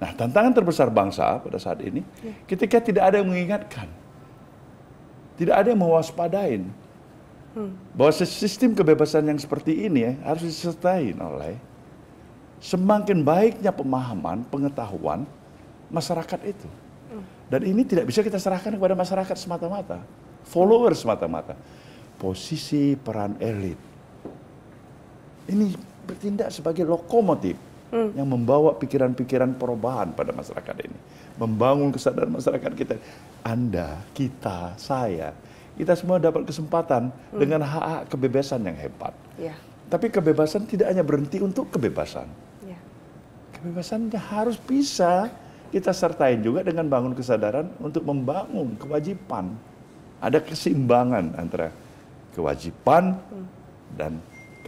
Nah, tantangan terbesar bangsa pada saat ini ya. ketika tidak ada yang mengingatkan. Tidak ada yang mewaspadain. Hmm. Bahwa sistem kebebasan yang seperti ini ya, harus disertai oleh semakin baiknya pemahaman, pengetahuan masyarakat itu. Hmm. Dan ini tidak bisa kita serahkan kepada masyarakat semata-mata, follower semata-mata. Posisi peran elit. Ini bertindak sebagai lokomotif hmm. yang membawa pikiran-pikiran perubahan pada masyarakat ini, membangun kesadaran masyarakat kita. Anda, kita, saya, kita semua dapat kesempatan hmm. dengan hak, hak kebebasan yang hebat. Yeah. Tapi kebebasan tidak hanya berhenti untuk kebebasan. Yeah. Kebebasan harus bisa kita sertai juga dengan bangun kesadaran untuk membangun kewajiban. Ada keseimbangan antara kewajiban hmm. dan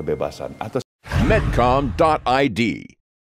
kebebasan atau medcom.id